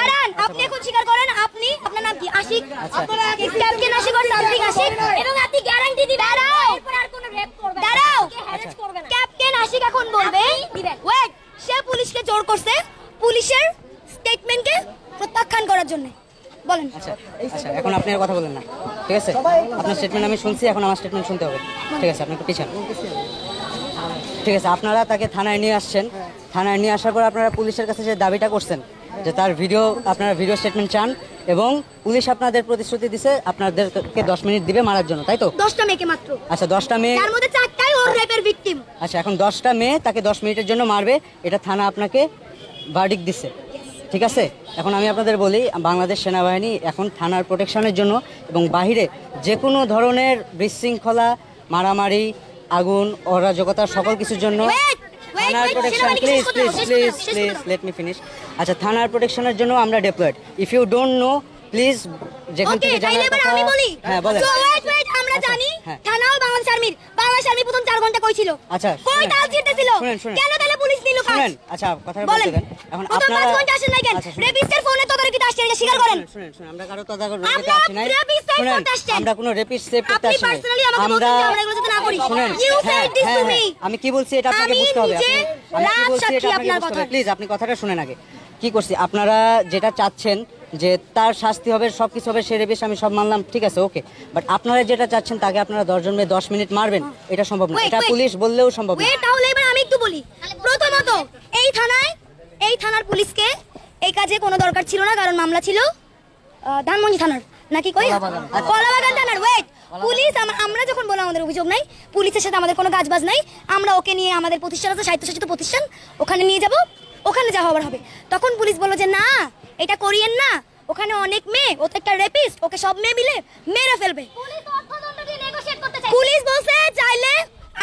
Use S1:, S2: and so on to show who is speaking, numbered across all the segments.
S1: দাঁড়ান আপনি এখন স্বীকার করেন আপনি আপনার নাম কি আশিক আচ্ছা। আপনারা আর আশিক এবং আপনি গ্যারান্টি দিবেন দাঁড়াও এরপর আর কোনো করবে দাঁড়াও আচ্ছা। এখন বলবে ওয়েট সে পুলিশকে জোর করছে পুলিশের স্টেটমেন্টকে প্রত্যাখ্যান করার জন্য বলেন আচ্ছা, আচ্ছা এখন আপনি আর
S2: কথা বলেন না ঠিক আছে আপনার স্টেটমেন্ট আমি শুনছি এখন আমার স্টেটমেন্ট শুনতে হবে ঠিক আছে আপনি একটু ঠিক আছে আপনারা তাকে থানায় নিয়ে আসছেন থানায় নিয়ে আসার পর আপনারা পুলিশের কাছে যে দাবিটা করছেন যে তার ভিডিও আপনারা ভিডিও স্টেটমেন্ট চান এবং পুলিশ আপনাদের প্রতিশ্রুতি দিছে আপনাদেরকে দশ মিনিট দিবে মারার জন্য তাই তো দশটা
S1: মেয়েকে মাত্র আচ্ছা দশটা
S2: মেয়ে তার মধ্যে চারটাই ওর রেপের ভিকটিম আচ্ছা এখন দশটা মেয়ে তাকে দশ মিনিটের জন্য মারবে এটা থানা আপনাকে ভার্ডিক দিছে ঠিক আছে এখন আমি আপনাদের বলি বাংলাদেশ সেনাবাহিনী এখন থানার প্রোটেকশনের জন্য এবং বাহিরে যে কোনো ধরনের বিশৃঙ্খলা মারামারি আগুন অরাজকতা সকল কিছুর জন্য
S1: থানার protection please please
S2: please please let me finish আচ্ছা থানার প্রোটেকশনের জন্য আমরা deployed if you don't know please যেখান থেকে জানি আমি বলি হ্যাঁ ওয়েট
S1: ওয়েট আমরা আচ্ছা, জানি হ্যাঁ। থানাও বাংলাদেশ আর্মির বাংলাদেশ আর্মি প্রথম 4 ঘন্টা কইছিল আচ্ছা কই তাল জিতেছিল কেন তাহলে পুলিশ শুনেন
S2: আচ্ছা কথা বলতে দেন
S1: এখন আপনারা আসেন কেন আচ্ছা, রেপিস্টের ফোনে আসছে এটা স্বীকার করেন
S2: শুনেন শুনেন আমরা কারো তদা করতে নাই শুনেন আমরা কোনো রেপিস্ট সেভ করতে আসি আমরা শুনেন হ্যাঁ, হ্যাঁ, হ্যাঁ, আমি কি বলছি এটা আপনাকে বুঝতে হবে আমি বলছি এটা প্লিজ আপনি কথাটা শুনেন আগে কি করছি আপনারা যেটা চাচ্ছেন যে তার শাস্তি হবে সব কিছু হবে সেরে বেশ আমি সব মানলাম ঠিক আছে ওকে বাট আপনারা যেটা চাচ্ছেন তাকে আপনারা দশজন মেয়ে দশ মিনিট মারবেন হ্যাঁ। এটা সম্ভব না এটা পুলিশ বললেও সম্ভব না
S1: তাহলে এবার আমি একটু বলি প্রথমত এই থানায় এই থানার পুলিশকে এই কাজে কোনো দরকার ছিল না কারণ মামলা ছিল ধানমন্ডি থানার নাকি কই কলাবাগান থানার ওয়েট পুলিশ আমরা যখন বললাম আমাদের অভিযোগ নাই পুলিশের সাথে আমাদের কোনো কাজবাজ নাই আমরা ওকে নিয়ে আমাদের প্রতিষ্ঠান আছে সাহিত্য সাহিত্যশাসিত প্রতিষ্ঠান ওখানে নিয়ে যাবো ওখানে যা হবার হবে তখন পুলিশ বললো যে না এটা করিয়েন না ওখানে অনেক মেয়ে ও তো একটা রেপিস্ট ওকে সব মেয়ে মিলে মেরে ফেলবে পুলিশ বলছে চাইলে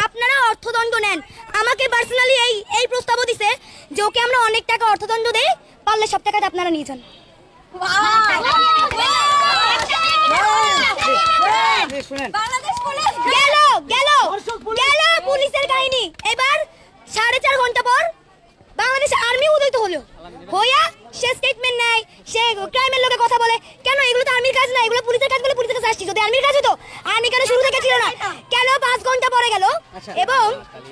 S1: আপনারা অর্থদণ্ড নেন আমাকে পার্সোনালি এই এই প্রস্তাবও দিছে যে ওকে আমরা অনেক টাকা অর্থদণ্ড দেই পারলে সব টাকাটা আপনারা নিয়ে যান বাংলাদেশ পুলিশ ছিল না আচ্ছা। কেন পাঁচ ঘন্টা পরে গেল আচ্ছা। এবং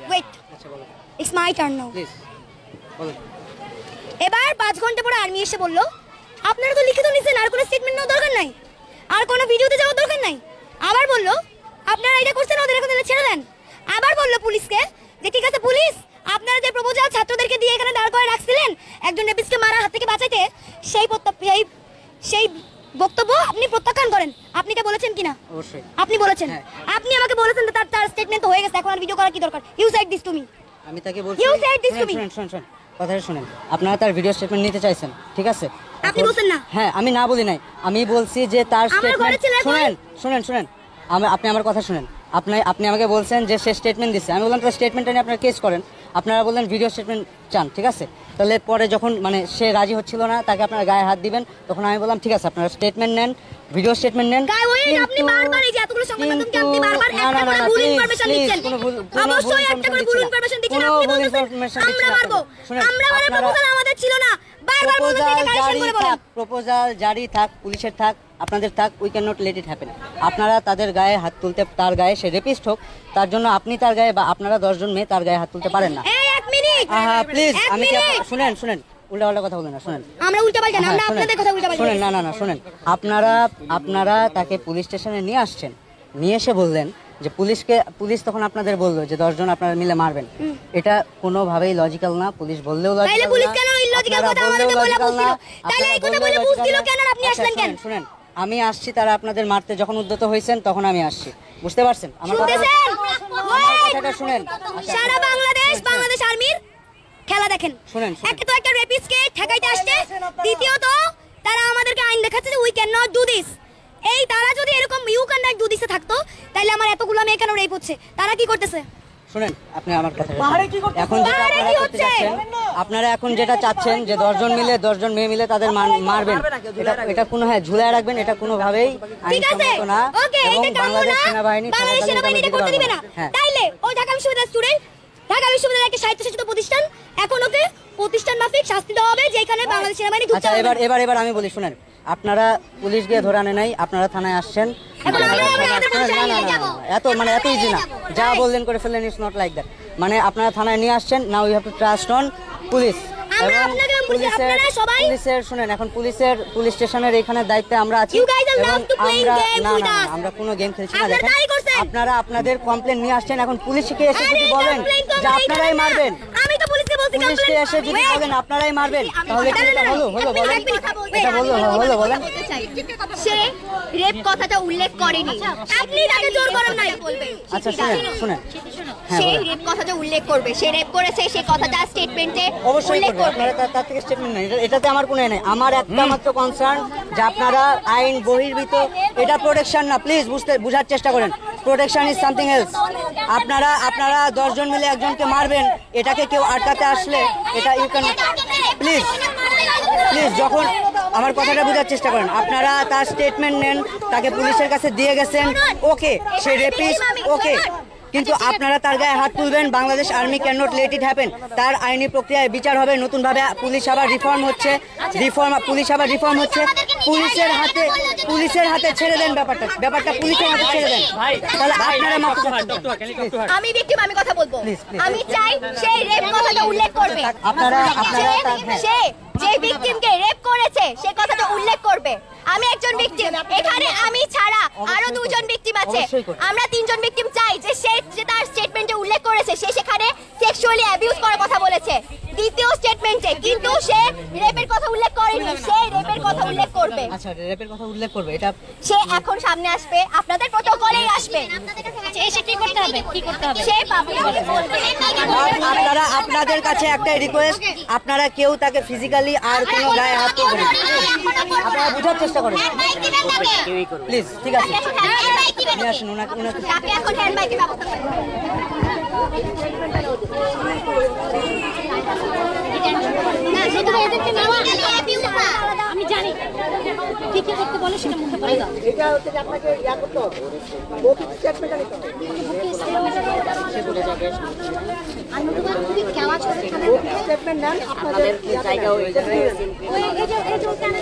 S1: ওয়েট আচ্ছা, এবার পাঁচ ঘন্টা পরে আর্মি এসে বললো আপনারা তো লিখিত নিচ্ছেন আর কোনো স্টেটমেন্ট নেওয়া দরকার নাই আর কোনো ভিডিওতে যাওয়ার দরকার নাই আবার বললো আপনারা এটা করছেন ওদের এখন ছেড়ে দেন আবার বললো পুলিশকে যে ঠিক আছে পুলিশ আপনারা যে প্রপোজাল ছাত্রদেরকে দিয়ে এখানে দাঁড় করে রাখছিলেন একজন রেপিসকে মারা হাত থেকে বাঁচাইতে সেই সেই সেই বক্তব্য আপনি প্রত্যাখ্যান করেন আপনি এটা বলেছেন কিনা অবশ্যই আপনি বলেছেন হ্যাঁ। আপনি আমাকে বলেছেন তার তার স্টেটমেন্ট তো হয়ে গেছে এখন আর ভিডিও করার কি দরকার you said this to me আমি তাকে বলছি you said this to me শুনুন
S2: শুনুন কথাটা শুনেন আপনারা তার ভিডিও স্টেটমেন্ট নিতে চাইছেন ঠিক আছে আপনি বলছেন না হ্যাঁ আমি না বলি নাই আমি বলছি যে তার স্টেটমেন্ট শুনেন শুনেন শুনেন আপনি আমার কথা শুনেন আপনি আপনি আমাকে বলছেন যে সে স্টেটমেন্ট দিচ্ছে আমি বললাম তার স্টেটমেন্টটা নিয়ে আপনারা কেস করেন আপনারা বললেন ভিডিও স্টেটমেন্ট চান ঠিক আছে তাহলে পরে যখন মানে সে রাজি হচ্ছিল না তাকে আপনারা গায়ে হাত দিবেন তখন আমি বললাম ঠিক আছে আপনারা স্টেটমেন্ট নেন ভিডিও স্টেটমেন্ট নেন প্রপোজাল জারি থাক পুলিশের থাক আপনাদের থাক we can not let it happen আপনারা তাদের গায়ে হাত তুলতে তার গায়ে সে রেপিস্ট হোক তার জন্য আপনি তার গায়ে বা আপনারা দশজন মেয়ে তার গায়ে হাত তুলতে পারেন না হ্যাঁ প্লিজ আমি কি শুনেন শুনেন উল্টাপাল্টা কথা বলেন না শুনেন আমরা উল্টাপাল্টা না না না না শুনেন আপনারা আপনারা তাকে পুলিশ স্টেশনে নিয়ে আসছেন নিয়ে এসে বললেন যে পুলিশকে পুলিশ তখন আপনাদের বললো যে দশজন আপনারা মিলে মারবেন এটা কোনোভাবেই লজিক্যাল না পুলিশ বললেও লজিক্যাল
S1: না আচ্ছা, শুনেন
S2: আমি আসছি তারা আপনাদের মারতে যখন উদ্যত হয়েছেন তখন আমি আসছি বুঝতে পারছেন
S1: আমার শুনেন সারা বাংলাদেশ বাংলাদেশ আর্মির খেলা দেখেন শুনেন একে তো একটা রেপিসকে ঠেকাইতে আসছে দ্বিতীয়ত তারা আমাদেরকে আইন দেখাচ্ছে যে we can not do this এই তারা যদি এরকম ইউ ক্যান নট ডু দিসে থাকতো তাহলে আমার এতগুলো মেয়ে কেন রেপ হচ্ছে তারা কি করতেছে
S2: শুনেন আপনি আমার কথা এখন যেটা আপনারা আপনারা এখন যেটা চাচ্ছেন যে দশজন মিলে দশজন মেয়ে মিলে তাদের মারবেন এটা কোনো হ্যাঁ ঝুলায় রাখবেন এটা কোনোভাবেই আইনসম্মত না
S1: এবং বাংলাদেশ সেনাবাহিনী হ্যাঁ ওই ঢাকা বিশ্ববিদ্যালয় একটা সাহিত্যশাসিত প্রতিষ্ঠান এখন ওকে প্রতিষ্ঠান মাফিক শাস্তি দেওয়া হবে যেখানে বাংলাদেশ সেনাবাহিনী আচ্ছা, এবার এবার
S2: এবার আমি বলি শুনেন আপনারা পুলিশ গিয়ে ধরে আনে নাই আপনারা থানায় আসছেন এত মানে এত ইজি না যা বললেন করে ফেললেন ইটস নট লাইক দ্যাট মানে আপনারা থানায় নিয়ে আসছেন now you have to trust on police এবং পুলিশের পুলিশের শুনেন এখন পুলিশের পুলিশ স্টেশনের এখানে দায়িত্বে আমরা আছি এবং আমরা না না আমরা কোনো গেম খেলছি না দেখেন আপনারা আপনাদের কমপ্লেন নিয়ে আসছেন এখন পুলিশকে এসে যদি বলেন যে আপনারাই
S1: মারবেন উল্লেখ করবে সে রেপ কথাটা স্টেটমেন্টে এটাতে আমার কোনো নাই আমার
S2: একটা মাত্র কনসার্ন যে আপনারা আইন বহির্ভূত এটা প্রোটেকশন না প্লিজ বুঝতে বুঝার চেষ্টা করেন প্রোটেকশন ইজ সামথিং এলস আপনারা আপনারা দশজন মিলে একজনকে মারবেন এটাকে কেউ আটকাতে আসলে এটা ইউ ক্যান প্লিজ প্লিজ যখন আমার কথাটা বোঝার চেষ্টা করেন আপনারা তার স্টেটমেন্ট নেন তাকে পুলিশের কাছে দিয়ে গেছেন ওকে সে রেপিস ওকে কিন্তু আচ্ছা, আপনারা তার গায়ে হাত তুলবেন Bangladesh army can not let it happen তার আইনি প্রক্রিয়ায় বিচার হবে নতুনভাবে পুলিশ আবার রিফর্ম হচ্ছে আচ্ছা। রিফর্ম পুলিশ আবার রিফর্ম হচ্ছে পুলিশের হাতে পুলিশের হাতে ছেড়ে দেন ব্যাপারটা ব্যাপারটা পুলিশের হাতে ছেড়ে দেন তাহলে আপনারা মাফ
S1: আমি ভিকটিম আমি কথা বলবো আমি চাই সেই রেপ কথাটা উল্লেখ করবে আপনারা আচ্ছা, আপনারা সে হ্যাঁ। যে ভিকটিম কে রেপ করেছে সে কথাটা উল্লেখ করবে আমি একজন ভিকটিম এখানে আমি ছাড়া আরো দুজন ভিকটিম আছে আমরা তিনজন ভিকটিম চাই যে
S2: আচ্ছা র‍্যাপের কথা উল্লেখ করবে এটা
S1: সে এখন সামনে আসবে আপনাদের প্রটোকলেই আসবে এসে কি করতে হবে কি করতে হবে সে বলবে আপনারা আপনাদের কাছে একটা রিকোয়েস্ট
S2: আপনারা কেউ তাকে ফিজিক্যালি আর কোনো গায়ে হাত তুলবেন আপনারা বুঝার চেষ্টা করেন প্লিজ ঠিক আছে আপনি আসুন এখন হ্যান্ড ব্যবস্থা
S1: না শুধু এদেরকে আমি জানি কি কি করতে বলে সেটা মুখে পড়ে দাও
S2: এটা হচ্ছে আপনাকে ইয়া করতে হবে বকি স্টেটমেন্ট জানি তো
S1: আমি তো কেওয়া বকি স্টেটমেন্ট আপনাদের জায়গা হয়ে যাবে ওই এই যে এই যে কেন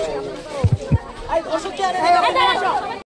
S1: আই
S2: অসুখ